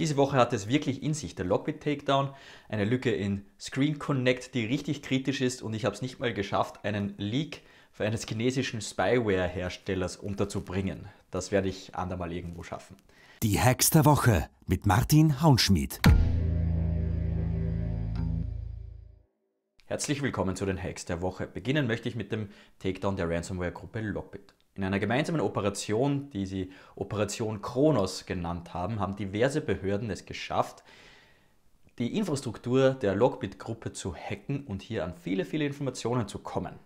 Diese Woche hat es wirklich in sich. Der Lockbit Takedown, eine Lücke in Screen Connect, die richtig kritisch ist und ich habe es nicht mal geschafft, einen Leak eines chinesischen Spyware-Herstellers unterzubringen. Das werde ich andermal irgendwo schaffen. Die Hacks der Woche mit Martin Haunschmidt. Herzlich willkommen zu den Hacks der Woche. Beginnen möchte ich mit dem Takedown der Ransomware-Gruppe Lockbit. In einer gemeinsamen Operation, die sie Operation Kronos genannt haben, haben diverse Behörden es geschafft, die Infrastruktur der Lockbit-Gruppe zu hacken und hier an viele, viele Informationen zu kommen.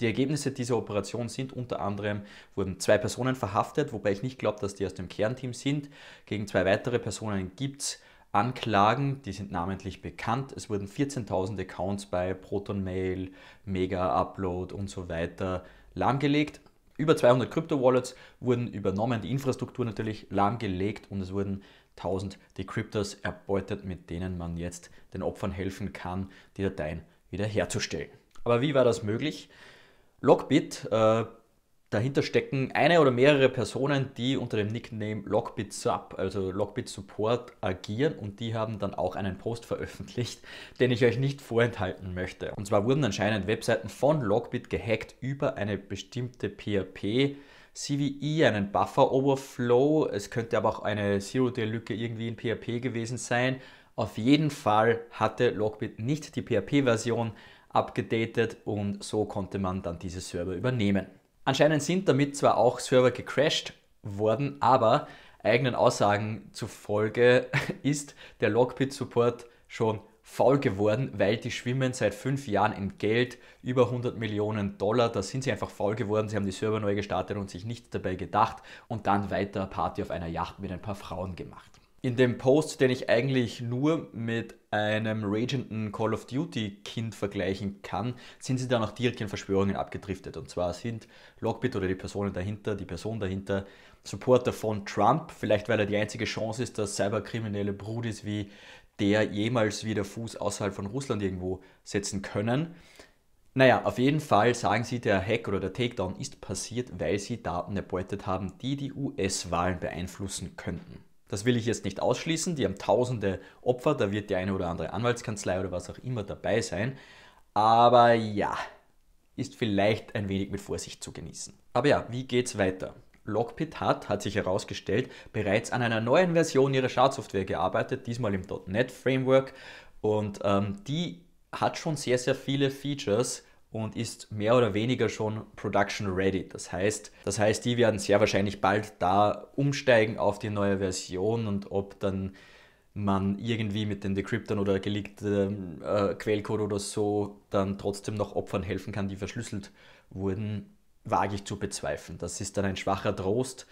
Die Ergebnisse dieser Operation sind unter anderem, wurden zwei Personen verhaftet, wobei ich nicht glaube, dass die aus dem Kernteam sind. Gegen zwei weitere Personen gibt es Anklagen, die sind namentlich bekannt. Es wurden 14.000 Accounts bei Protonmail, Mail, Mega Upload und so weiter lahmgelegt. Über 200 crypto wallets wurden übernommen, die Infrastruktur natürlich lahmgelegt und es wurden 1000 Decryptors erbeutet, mit denen man jetzt den Opfern helfen kann, die Dateien wiederherzustellen. Aber wie war das möglich? Lockbit äh, Dahinter stecken eine oder mehrere Personen, die unter dem Nickname Lockbit Sub, also Lockbit Support, agieren und die haben dann auch einen Post veröffentlicht, den ich euch nicht vorenthalten möchte. Und zwar wurden anscheinend Webseiten von Lockbit gehackt über eine bestimmte PHP. CVE, einen Buffer Overflow, es könnte aber auch eine Zero-Day-Lücke irgendwie in PHP gewesen sein. Auf jeden Fall hatte Lockbit nicht die PHP-Version abgedatet und so konnte man dann diese Server übernehmen. Anscheinend sind damit zwar auch Server gecrashed worden, aber eigenen Aussagen zufolge ist der Lockbit-Support schon faul geworden, weil die schwimmen seit fünf Jahren in Geld, über 100 Millionen Dollar. Da sind sie einfach faul geworden, sie haben die Server neu gestartet und sich nichts dabei gedacht und dann weiter Party auf einer Yacht mit ein paar Frauen gemacht. In dem Post, den ich eigentlich nur mit einem ragenden Call of Duty Kind vergleichen kann, sind sie dann auch direkt in Verschwörungen abgedriftet. Und zwar sind Lockbit oder die Personen dahinter, die Person dahinter, Supporter von Trump, vielleicht weil er die einzige Chance ist, dass cyberkriminelle Brudis wie der jemals wieder Fuß außerhalb von Russland irgendwo setzen können. Naja, auf jeden Fall sagen sie, der Hack oder der Takedown ist passiert, weil sie Daten erbeutet haben, die die US-Wahlen beeinflussen könnten. Das will ich jetzt nicht ausschließen, die haben tausende Opfer, da wird die eine oder andere Anwaltskanzlei oder was auch immer dabei sein. Aber ja, ist vielleicht ein wenig mit Vorsicht zu genießen. Aber ja, wie geht's weiter? Lockpit hat, hat sich herausgestellt, bereits an einer neuen Version ihrer Schadsoftware gearbeitet, diesmal im .NET Framework. Und ähm, die hat schon sehr, sehr viele Features, und ist mehr oder weniger schon production ready. Das heißt, das heißt, die werden sehr wahrscheinlich bald da umsteigen auf die neue Version und ob dann man irgendwie mit den Decryptern oder geleakten äh, Quellcode oder so dann trotzdem noch Opfern helfen kann, die verschlüsselt wurden, wage ich zu bezweifeln. Das ist dann ein schwacher Trost.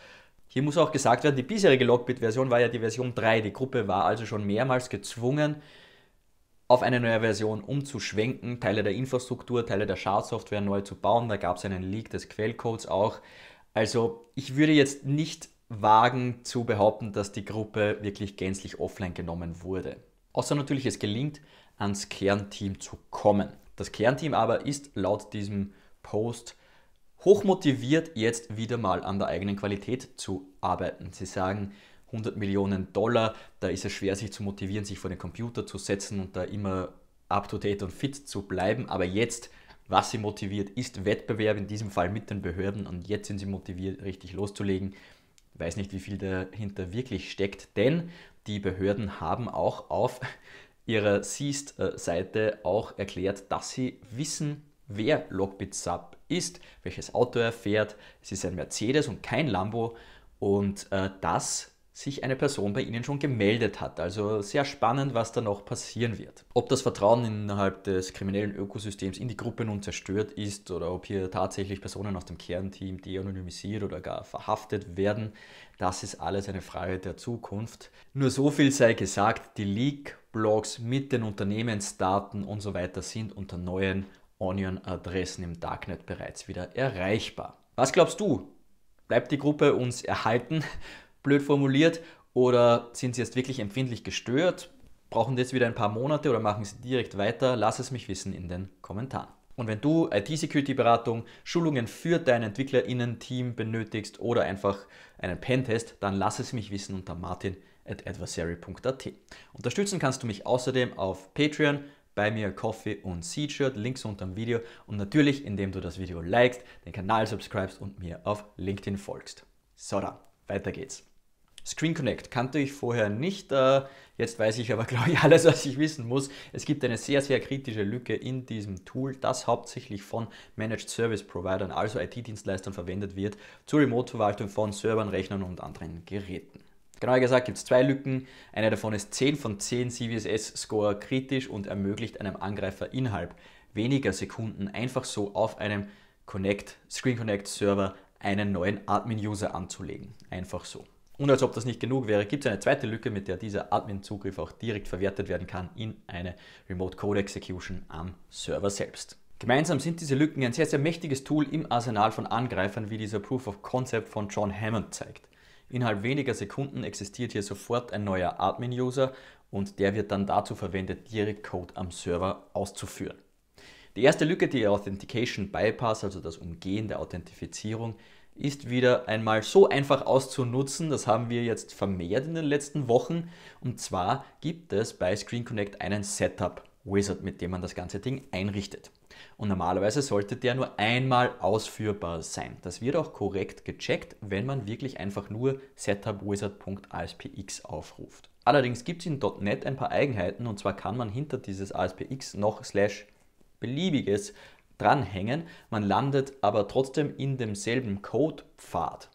Hier muss auch gesagt werden, die bisherige Logbit-Version war ja die Version 3. Die Gruppe war also schon mehrmals gezwungen, auf eine neue Version umzuschwenken, Teile der Infrastruktur, Teile der Schadsoftware neu zu bauen. Da gab es einen Leak des Quellcodes auch. Also ich würde jetzt nicht wagen zu behaupten, dass die Gruppe wirklich gänzlich offline genommen wurde. Außer natürlich, es gelingt, ans Kernteam zu kommen. Das Kernteam aber ist laut diesem Post hochmotiviert, jetzt wieder mal an der eigenen Qualität zu arbeiten. Sie sagen, 100 Millionen Dollar. Da ist es schwer, sich zu motivieren, sich vor den Computer zu setzen und da immer up-to-date und fit zu bleiben. Aber jetzt, was sie motiviert, ist Wettbewerb, in diesem Fall mit den Behörden. Und jetzt sind sie motiviert, richtig loszulegen. weiß nicht, wie viel dahinter wirklich steckt, denn die Behörden haben auch auf ihrer seast seite auch erklärt, dass sie wissen, wer Lockbit Sub ist, welches Auto er fährt. Es ist ein Mercedes und kein Lambo. Und äh, das sich eine Person bei Ihnen schon gemeldet hat. Also sehr spannend, was da noch passieren wird. Ob das Vertrauen innerhalb des kriminellen Ökosystems in die Gruppe nun zerstört ist oder ob hier tatsächlich Personen aus dem Kernteam de-anonymisiert oder gar verhaftet werden, das ist alles eine Frage der Zukunft. Nur so viel sei gesagt, die Leak-Blogs mit den Unternehmensdaten und so weiter sind unter neuen Onion-Adressen im Darknet bereits wieder erreichbar. Was glaubst du? Bleibt die Gruppe uns erhalten blöd formuliert, oder sind sie jetzt wirklich empfindlich gestört? Brauchen die jetzt wieder ein paar Monate oder machen sie direkt weiter? Lass es mich wissen in den Kommentaren. Und wenn du IT-Security-Beratung, Schulungen für dein EntwicklerInnen-Team benötigst oder einfach einen Pentest, dann lass es mich wissen unter martin.adversary.at. Unterstützen kannst du mich außerdem auf Patreon, bei mir Coffee und Seatshirt, Links unter dem Video und natürlich, indem du das Video likest, den Kanal subscribest und mir auf LinkedIn folgst. So dann, weiter geht's. Screen Connect kannte ich vorher nicht. Äh, jetzt weiß ich aber, glaube ich, alles, was ich wissen muss. Es gibt eine sehr, sehr kritische Lücke in diesem Tool, das hauptsächlich von Managed Service Providern, also IT-Dienstleistern verwendet wird, zur Remote-Verwaltung von Servern, Rechnern und anderen Geräten. Genauer gesagt gibt es zwei Lücken. Eine davon ist 10 von 10 CVSS-Score kritisch und ermöglicht einem Angreifer innerhalb weniger Sekunden einfach so auf einem Connect, Screen Connect Server einen neuen Admin-User anzulegen. Einfach so. Und als ob das nicht genug wäre, gibt es eine zweite Lücke, mit der dieser Admin-Zugriff auch direkt verwertet werden kann in eine Remote Code Execution am Server selbst. Gemeinsam sind diese Lücken ein sehr, sehr mächtiges Tool im Arsenal von Angreifern, wie dieser Proof of Concept von John Hammond zeigt. Innerhalb weniger Sekunden existiert hier sofort ein neuer Admin-User und der wird dann dazu verwendet, direkt Code am Server auszuführen. Die erste Lücke, die Authentication Bypass, also das Umgehen der Authentifizierung, ist wieder einmal so einfach auszunutzen. Das haben wir jetzt vermehrt in den letzten Wochen. Und zwar gibt es bei Screen Connect einen Setup Wizard, mit dem man das ganze Ding einrichtet. Und normalerweise sollte der nur einmal ausführbar sein. Das wird auch korrekt gecheckt, wenn man wirklich einfach nur setupwizard.aspx aufruft. Allerdings gibt es in .NET ein paar Eigenheiten und zwar kann man hinter dieses ASPX noch slash beliebiges dranhängen. Man landet aber trotzdem in demselben Codepfad.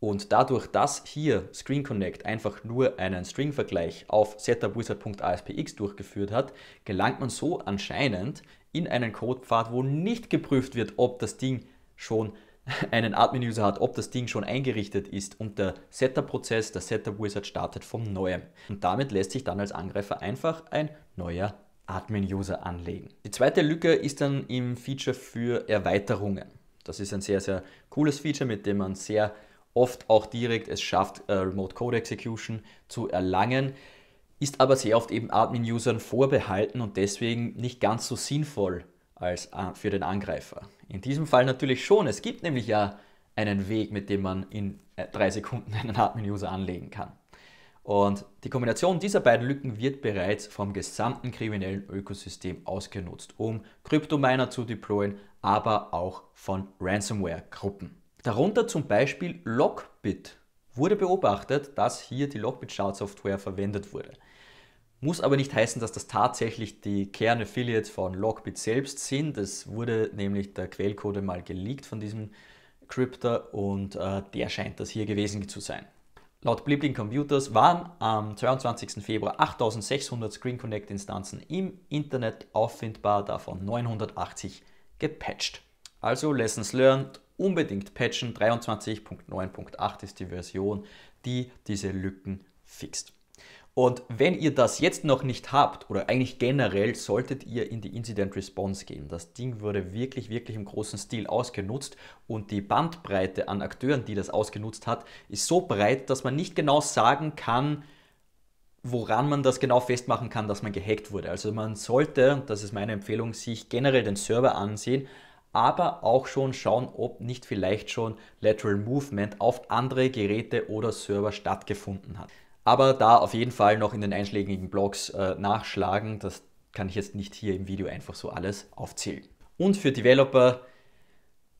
Und dadurch, dass hier Screen Connect einfach nur einen String-Vergleich auf setupwizard.aspx durchgeführt hat, gelangt man so anscheinend in einen Codepfad, wo nicht geprüft wird, ob das Ding schon einen Admin-User hat, ob das Ding schon eingerichtet ist und der Setup-Prozess, der Setup-Wizard startet von neuem. Und damit lässt sich dann als Angreifer einfach ein neuer Admin-User anlegen. Die zweite Lücke ist dann im Feature für Erweiterungen. Das ist ein sehr, sehr cooles Feature, mit dem man sehr oft auch direkt es schafft, äh, Remote Code Execution zu erlangen, ist aber sehr oft eben Admin-Usern vorbehalten und deswegen nicht ganz so sinnvoll als äh, für den Angreifer. In diesem Fall natürlich schon. Es gibt nämlich ja einen Weg, mit dem man in äh, drei Sekunden einen Admin-User anlegen kann. Und die Kombination dieser beiden Lücken wird bereits vom gesamten kriminellen Ökosystem ausgenutzt, um Kryptominer zu deployen, aber auch von Ransomware-Gruppen. Darunter zum Beispiel Lockbit wurde beobachtet, dass hier die Lockbit-Schadsoftware verwendet wurde. Muss aber nicht heißen, dass das tatsächlich die Kernaffiliates von Lockbit selbst sind. Es wurde nämlich der Quellcode mal geleakt von diesem Crypto und äh, der scheint das hier gewesen zu sein. Laut Blibling Computers waren am 22. Februar 8600 Screen Connect Instanzen im Internet auffindbar, davon 980 gepatcht. Also Lessons learned, unbedingt patchen. 23.9.8 ist die Version, die diese Lücken fixt. Und wenn ihr das jetzt noch nicht habt oder eigentlich generell, solltet ihr in die Incident Response gehen. Das Ding wurde wirklich, wirklich im großen Stil ausgenutzt und die Bandbreite an Akteuren, die das ausgenutzt hat, ist so breit, dass man nicht genau sagen kann, woran man das genau festmachen kann, dass man gehackt wurde. Also man sollte, das ist meine Empfehlung, sich generell den Server ansehen, aber auch schon schauen, ob nicht vielleicht schon Lateral Movement auf andere Geräte oder Server stattgefunden hat. Aber da auf jeden Fall noch in den einschlägigen Blogs äh, nachschlagen. Das kann ich jetzt nicht hier im Video einfach so alles aufzählen. Und für Developer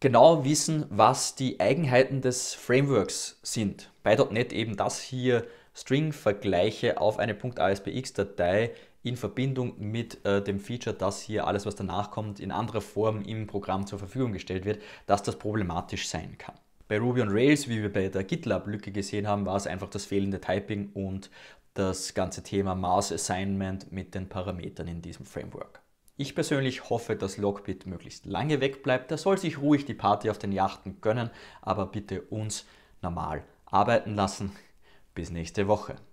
genau wissen, was die Eigenheiten des Frameworks sind. Bei .NET eben das hier String-Vergleiche auf eine .aspx-Datei in Verbindung mit äh, dem Feature, dass hier alles, was danach kommt, in anderer Form im Programm zur Verfügung gestellt wird, dass das problematisch sein kann. Bei Ruby on Rails, wie wir bei der GitLab-Lücke gesehen haben, war es einfach das fehlende Typing und das ganze Thema Maß Assignment mit den Parametern in diesem Framework. Ich persönlich hoffe, dass Lockbit möglichst lange wegbleibt. Er soll sich ruhig die Party auf den Yachten gönnen, aber bitte uns normal arbeiten lassen. Bis nächste Woche.